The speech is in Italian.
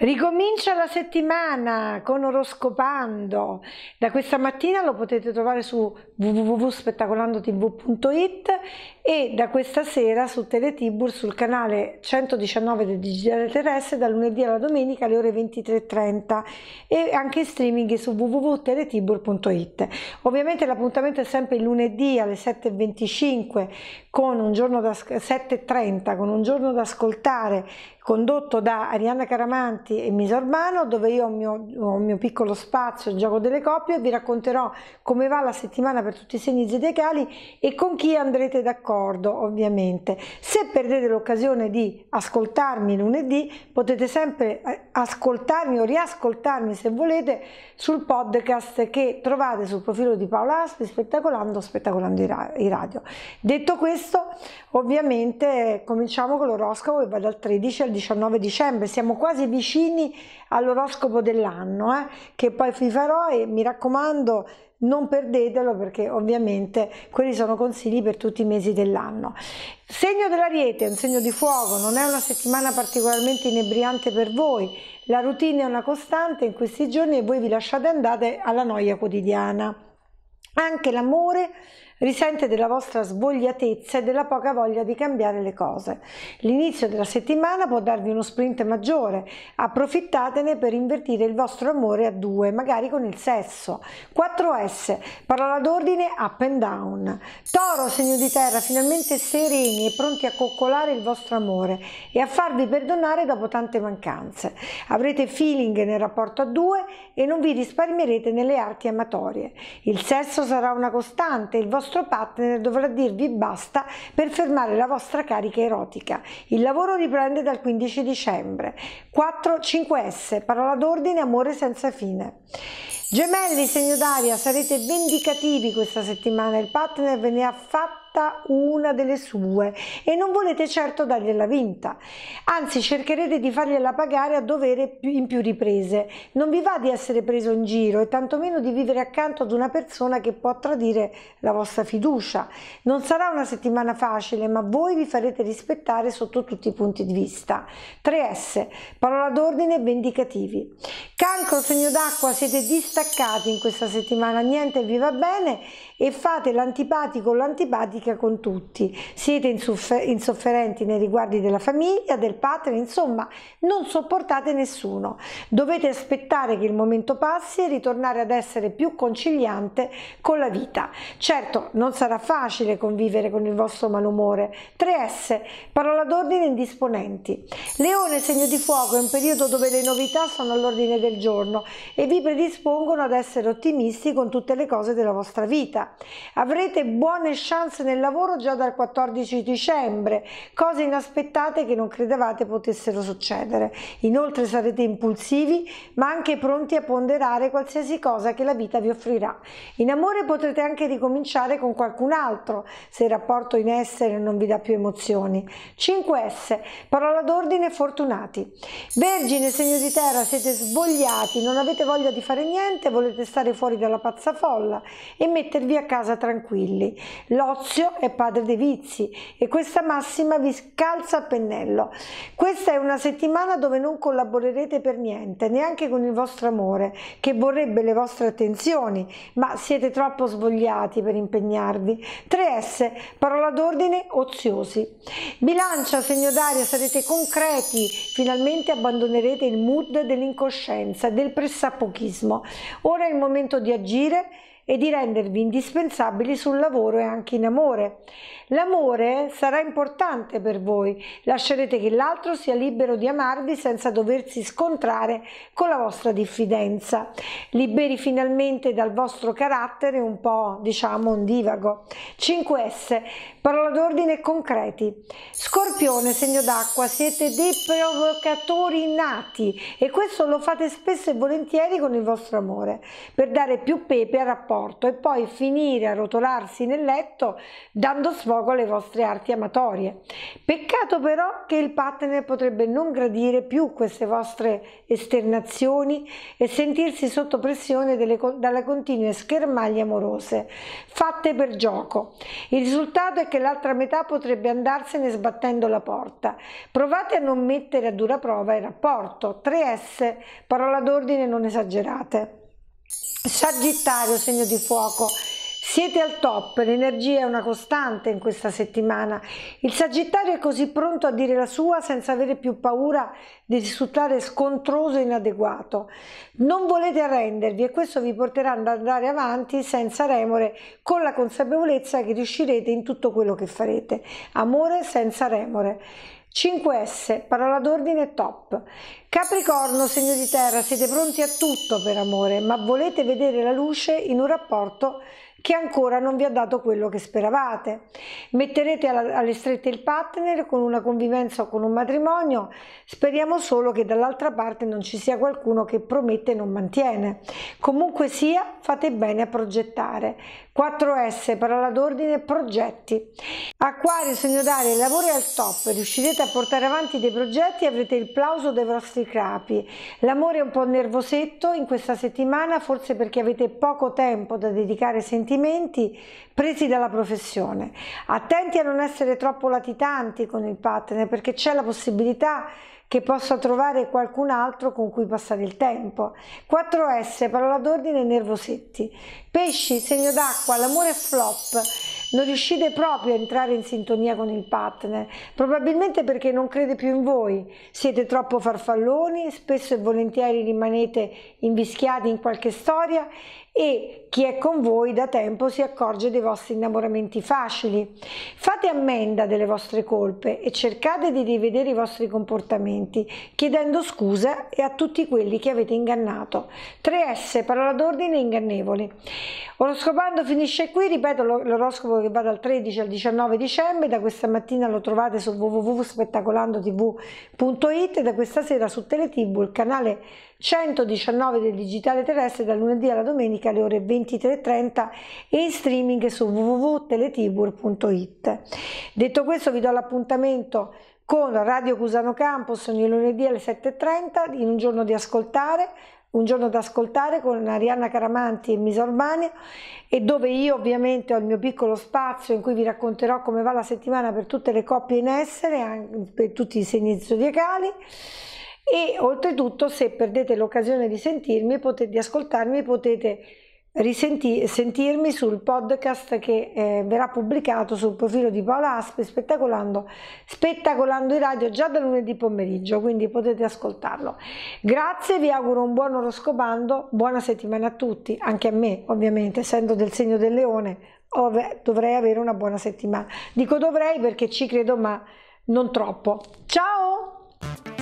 Ricomincia la settimana con Oroscopando, da questa mattina lo potete trovare su www.spettacolandotv.it e da questa sera su Teletibur sul canale 119 del Digitale Terrestre da lunedì alla domenica alle ore 23.30 e anche in streaming su www.teletibur.it. Ovviamente l'appuntamento è sempre il lunedì alle 7.25 con un giorno da 7.30 con un giorno da ascoltare condotto da Arianna Caramanti Santi e Misormano dove io ho il, mio, mio, piccolo spazio, il gioco delle coppie vi racconterò come va la settimana per tutti i segni zodiacali e con chi andrete d'accordo ovviamente. Se perdete l'occasione di ascoltarmi lunedì potete sempre eh, ascoltarmi o riascoltarmi se volete sul podcast che trovate sul profilo di Paola Aspi Spettacolando Spettacolando i Radio. Detto questo ovviamente cominciamo con l'oroscopo che va dal 13 al 19 dicembre, siamo quasi vicini vicini all'oroscopo dell'anno eh, che poi vi farò e mi raccomando non perdetelo perché ovviamente quelli sono consigli per tutti i mesi dell'anno. Segno dell'ariete è un segno di fuoco, non è una settimana particolarmente inebriante per voi, la routine è una costante in questi giorni e voi vi lasciate andare alla noia quotidiana. Anche l'amore risente della vostra svogliatezza e della poca voglia di cambiare le cose. L'inizio della settimana può darvi uno sprint maggiore, approfittatene per invertire il vostro amore a due, magari con il sesso. 4S, parola d'ordine up and down. Toro, segno di terra, finalmente sereni e pronti a coccolare il vostro amore e a farvi perdonare dopo tante mancanze. Avrete feeling nel rapporto a due e non vi risparmierete nelle arti amatorie. Il sesso sarà una costante, il vostro vostro partner dovrà dirvi basta per fermare la vostra carica erotica. Il lavoro riprende dal 15 dicembre. 4-5S, parola d'ordine, amore senza fine. Gemelli, segno d'aria, sarete vendicativi questa settimana, il partner ve ne ha fatto basta una delle sue e non volete certo dargliela vinta, anzi cercherete di fargliela pagare a dovere in più riprese. Non vi va di essere preso in giro e tantomeno di vivere accanto ad una persona che può tradire la vostra fiducia. Non sarà una settimana facile, ma voi vi farete rispettare sotto tutti i punti di vista. 3S, parola d'ordine vendicativi. Cancro, segno d'acqua, siete distaccati in questa settimana, niente vi va bene e fate l'antipatico o l'antipatica empatica con tutti, siete insofferenti nei riguardi della famiglia, del padre, insomma non sopportate nessuno. Dovete aspettare che il momento passi e ritornare ad essere più conciliante con la vita. Certo, non sarà facile convivere con il vostro malumore. 3S, parola d'ordine indisponenti. Leone, segno di fuoco, è un periodo dove le novità sono all'ordine del giorno e vi predispongono ad essere ottimisti con tutte le cose della vostra vita. Avrete buone chance nel del lavoro già dal 14 dicembre, cose inaspettate che non credevate potessero succedere. Inoltre sarete impulsivi ma anche pronti a ponderare qualsiasi cosa che la vita vi offrirà. In amore potrete anche ricominciare con qualcun altro se il rapporto in essere non vi dà più emozioni. 5S, parola d'ordine fortunati. Vergine, segno di terra, siete svogliati, non avete voglia di fare niente, volete stare fuori dalla pazza folla e mettervi a casa tranquilli. L'ozio vizio è padre dei vizi e questa massima vi scalza a pennello. Questa è una settimana dove non collaborerete per niente, neanche con il vostro amore, che vorrebbe le vostre attenzioni, ma siete troppo svogliati per impegnarvi. 3S, parola d'ordine, oziosi. Bilancia, segno d'aria, sarete concreti, finalmente abbandonerete il mood dell'incoscienza, del pressapochismo. Ora è il momento di agire e di rendervi indispensabili sul lavoro e anche in amore. L'amore sarà importante per voi, lascerete che l'altro sia libero di amarvi senza doversi scontrare con la vostra diffidenza, liberi finalmente dal vostro carattere un po' diciamo ondivago. 5S. Parola d'ordine concreti. Scorpione, segno d'acqua, siete dei provocatori nati e questo lo fate spesso e volentieri con il vostro amore, per dare più pepe al rapporto e poi finire a rotolarsi nel letto dando sfogo alle vostre arti amatorie. Peccato però che il partner potrebbe non gradire più queste vostre esternazioni e sentirsi sotto pressione delle, dalle continue schermaglie amorose fatte per gioco. Il risultato è che che l'altra metà potrebbe andarsene sbattendo la porta. Provate a non mettere a dura prova il rapporto. 3S, parola d'ordine non esagerate. Sagittario, segno di fuoco. Siete al top, l'energia è una costante in questa settimana. Il Sagittario è così pronto a dire la sua senza avere più paura di risultare scontroso e inadeguato. Non volete arrendervi e questo vi porterà ad andare avanti senza remore, con la consapevolezza che riuscirete in tutto quello che farete. Amore senza remore. 5S, parola d'ordine top. Capricorno, segno di terra, siete pronti a tutto per amore, ma volete vedere la luce in un rapporto che ancora non vi ha dato quello che speravate. Metterete alle strette il partner con una convivenza o con un matrimonio, speriamo solo che dall'altra parte non ci sia qualcuno che promette e non mantiene. Comunque sia, fate bene a progettare. 4S, parola d'ordine, progetti. Acquario, segno d'aria, il lavoro è al top, riuscirete a portare avanti dei progetti e avrete il plauso dei vostri capi. L'amore è un po' nervosetto in questa settimana, forse perché avete poco tempo da dedicare senza sentimenti presi dalla professione. Attenti a non essere troppo latitanti con il partner perché c'è la possibilità che possa trovare qualcun altro con cui passare il tempo. 4S, parola d'ordine, nervosetti. Pesci, segno d'acqua, l'amore flop. Non riuscite proprio a entrare in sintonia con il partner, probabilmente perché non crede più in voi. Siete troppo farfalloni, spesso e volentieri rimanete invischiati in qualche storia e chi è con voi da tempo si accorge dei vostri innamoramenti facili. Fate ammenda delle vostre colpe e cercate di rivedere i vostri comportamenti, chiedendo scusa e a tutti quelli che avete ingannato. 3S, parola d'ordine, ingannevoli. Oroscopando finisce qui, ripeto l'oroscopo che va dal 13 al 19 dicembre, da questa mattina lo trovate su www.spettacolandotv.it e da questa sera su Teletv, il canale 119 del Digitale Terrestre dal lunedì alla domenica alle ore 23.30 e in streaming su www.teletibur.it. Detto questo vi do l'appuntamento con Radio Cusano Campus ogni lunedì alle 7.30 in un giorno di ascoltare, un giorno da ascoltare con Arianna Caramanti e Misa Urbania e dove io ovviamente ho il mio piccolo spazio in cui vi racconterò come va la settimana per tutte le coppie in essere, per tutti i segni zodiacali e oltretutto se perdete l'occasione di sentirmi, potete, di ascoltarmi, potete risentirmi sul podcast che eh, verrà pubblicato sul profilo di Paola Aspe spettacolando, spettacolando in radio già da lunedì pomeriggio quindi potete ascoltarlo grazie vi auguro un buon oroscopando buona settimana a tutti anche a me ovviamente essendo del segno del leone dovrei avere una buona settimana dico dovrei perché ci credo ma non troppo ciao